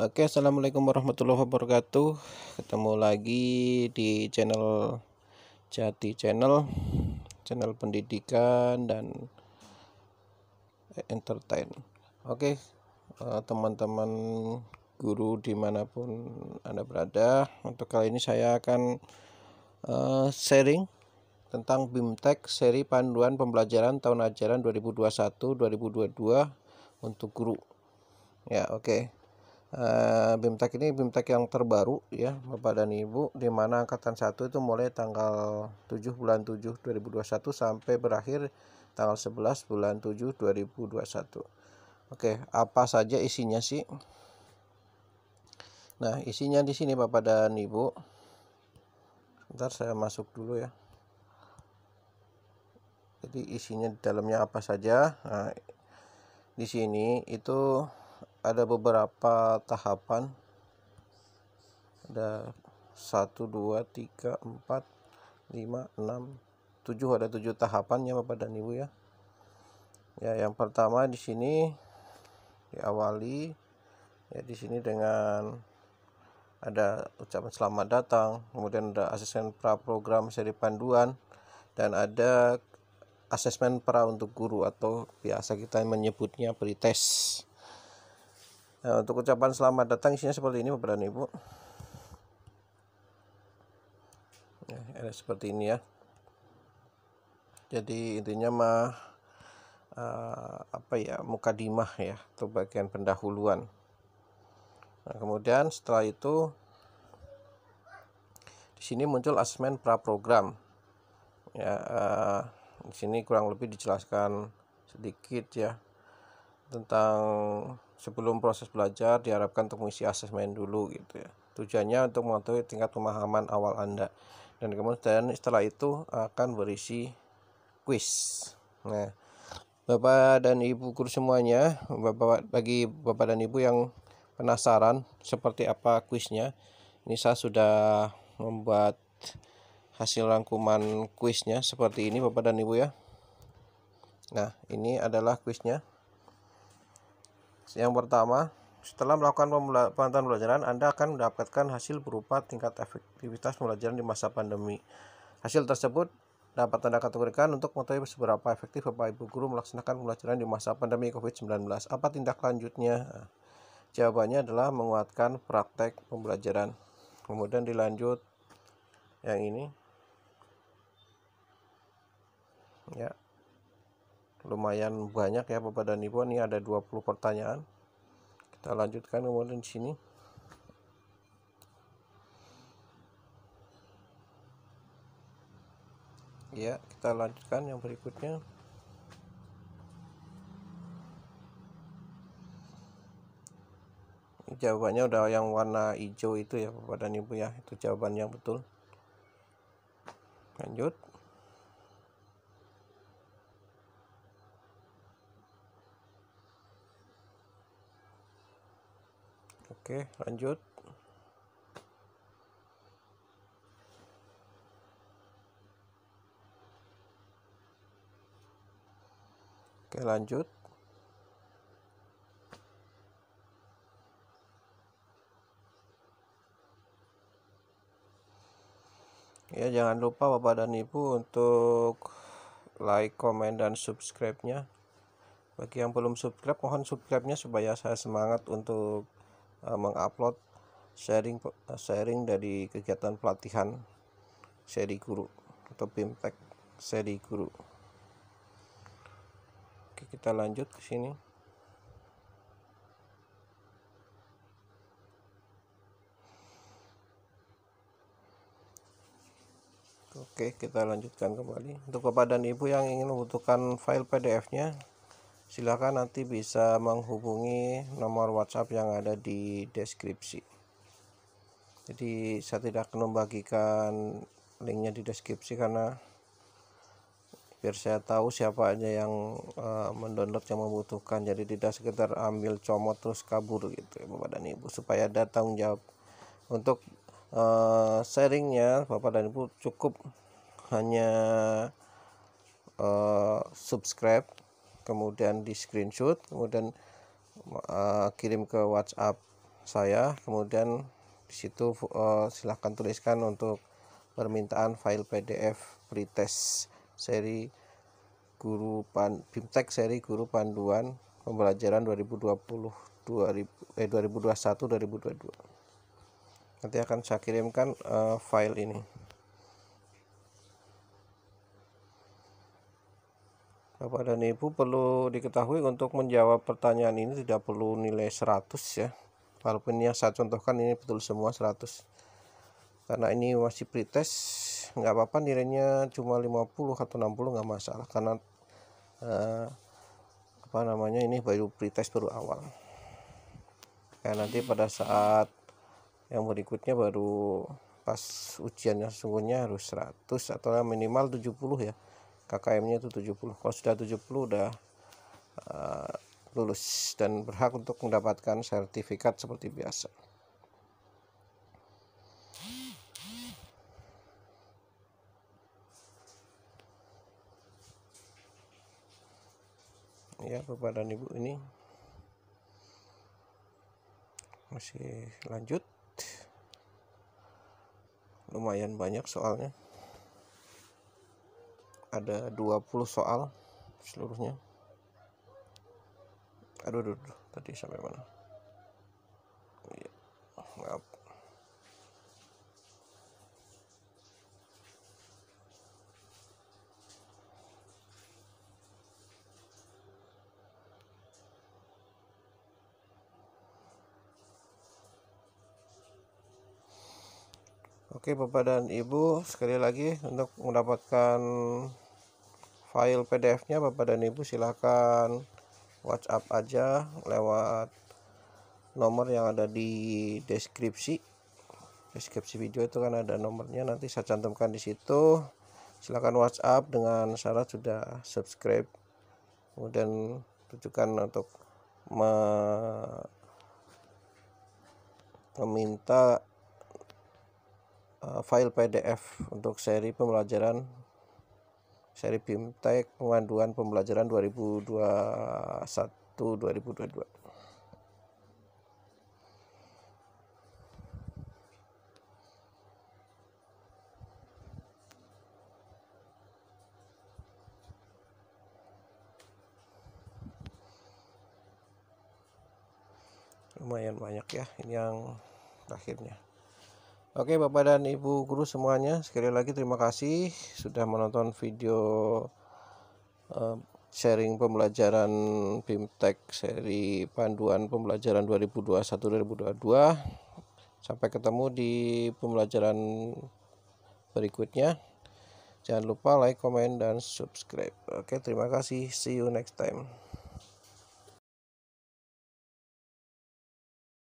Oke, assalamualaikum warahmatullahi wabarakatuh. Ketemu lagi di channel Jati Channel, channel pendidikan dan entertain. Oke, eh, teman-teman guru dimanapun anda berada, untuk kali ini saya akan eh, sharing tentang BIMTEK seri panduan pembelajaran tahun ajaran 2021-2022 untuk guru. Ya, oke. Okay Eh, BIMTEK ini BIMTEK yang terbaru ya Bapak dan Ibu di mana angkatan 1 itu mulai tanggal 7 bulan 7 2021 sampai berakhir tanggal 11 bulan 7 2021 Oke apa saja isinya sih Nah isinya di sini Bapak dan Ibu ntar saya masuk dulu ya jadi isinya di dalamnya apa saja nah, di sini itu ada beberapa tahapan ada 1 2 3 4 5 6 7 ada 7 tahapannya Bapak dan Ibu ya ya yang pertama di sini diawali ya di sini dengan ada ucapan selamat datang kemudian ada asesmen pra program seri panduan dan ada asesmen pra untuk guru atau biasa kita menyebutnya pretest Nah, untuk ucapan selamat datang isinya seperti ini Bapak dan Ibu. Nah, seperti ini ya. Jadi intinya mah uh, apa ya mukadimah ya atau bagian pendahuluan. Nah, kemudian setelah itu di sini muncul asmen pra program. Ya, uh, di sini kurang lebih dijelaskan sedikit ya tentang sebelum proses belajar diharapkan untuk mengisi asesmen dulu gitu ya. Tujuannya untuk mengetahui tingkat pemahaman awal Anda. Dan kemudian setelah itu akan berisi quiz. Nah, Bapak dan Ibu guru semuanya, Bapak bagi Bapak dan Ibu yang penasaran seperti apa quiznya ini saya sudah membuat hasil rangkuman quiznya seperti ini Bapak dan Ibu ya. Nah, ini adalah quiznya yang pertama, setelah melakukan pemantauan pembelajaran, Anda akan mendapatkan hasil berupa tingkat efektivitas pembelajaran di masa pandemi. Hasil tersebut dapat Anda kategorikan untuk mengetahui seberapa efektif Bapak Ibu guru melaksanakan pembelajaran di masa pandemi COVID-19. Apa tindak lanjutnya? jawabannya adalah menguatkan praktek pembelajaran. Kemudian dilanjut yang ini. Ya lumayan banyak ya Bapak dan Ibu ini ada 20 pertanyaan kita lanjutkan kemudian di sini ya kita lanjutkan yang berikutnya jawabannya udah yang warna hijau itu ya Bapak dan Ibu ya itu jawaban yang betul lanjut Oke, lanjut. Oke, lanjut. Ya, jangan lupa Bapak dan Ibu untuk like, komen, dan subscribe-nya. Bagi yang belum subscribe, mohon subscribe-nya supaya saya semangat untuk Eh, mengupload sharing eh, sharing dari kegiatan pelatihan seri guru atau bimtek seri guru Oke, kita lanjut ke sini Oke kita lanjutkan kembali untuk bapak dan ibu yang ingin membutuhkan file pdf nya silahkan nanti bisa menghubungi nomor WhatsApp yang ada di deskripsi. Jadi saya tidak akan membagikan linknya di deskripsi karena biar saya tahu siapa aja yang uh, mendownload yang membutuhkan jadi tidak sekedar ambil comot terus kabur gitu ya Bapak dan Ibu supaya ada tanggung jawab untuk uh, sharingnya Bapak dan Ibu cukup hanya uh, subscribe kemudian di screenshot kemudian uh, kirim ke WhatsApp saya kemudian di situ uh, silahkan tuliskan untuk permintaan file PDF pretest seri guru pan Bimtek seri guru panduan pembelajaran 2020 2000 eh 2021 2022 nanti akan saya kirimkan uh, file ini Bapak dan Ibu perlu diketahui untuk menjawab pertanyaan ini tidak perlu nilai 100 ya walaupun yang saya contohkan ini betul semua 100 karena ini masih pretest nggak apa-apa nilainya cuma 50 atau 60 nggak masalah karena eh, apa namanya ini baru pretest baru awal ya nanti pada saat yang berikutnya baru pas ujiannya sesungguhnya harus 100 atau minimal 70 ya KKM-nya itu 70. Kalau sudah 70 udah uh, lulus dan berhak untuk mendapatkan sertifikat seperti biasa. Ya, Bapak dan Ibu ini masih lanjut. Lumayan banyak soalnya ada 20 soal seluruhnya aduh, aduh, aduh. tadi sampai mana ya, maaf Oke Bapak dan Ibu sekali lagi untuk mendapatkan file PDF nya Bapak dan Ibu silahkan WhatsApp aja lewat nomor yang ada di deskripsi deskripsi video itu kan ada nomornya nanti saya cantumkan di situ silahkan WhatsApp dengan syarat sudah subscribe kemudian tunjukkan untuk meminta Eh, file PDF untuk seri pembelajaran seri BIMTEK pemanduan pembelajaran 2021 2022. lumayan banyak ya ini yang terakhirnya Oke Bapak dan Ibu guru semuanya sekali lagi terima kasih sudah menonton video eh, sharing pembelajaran BIMTEK seri panduan pembelajaran 2021-2022 sampai ketemu di pembelajaran berikutnya jangan lupa like, komen, dan subscribe oke terima kasih see you next time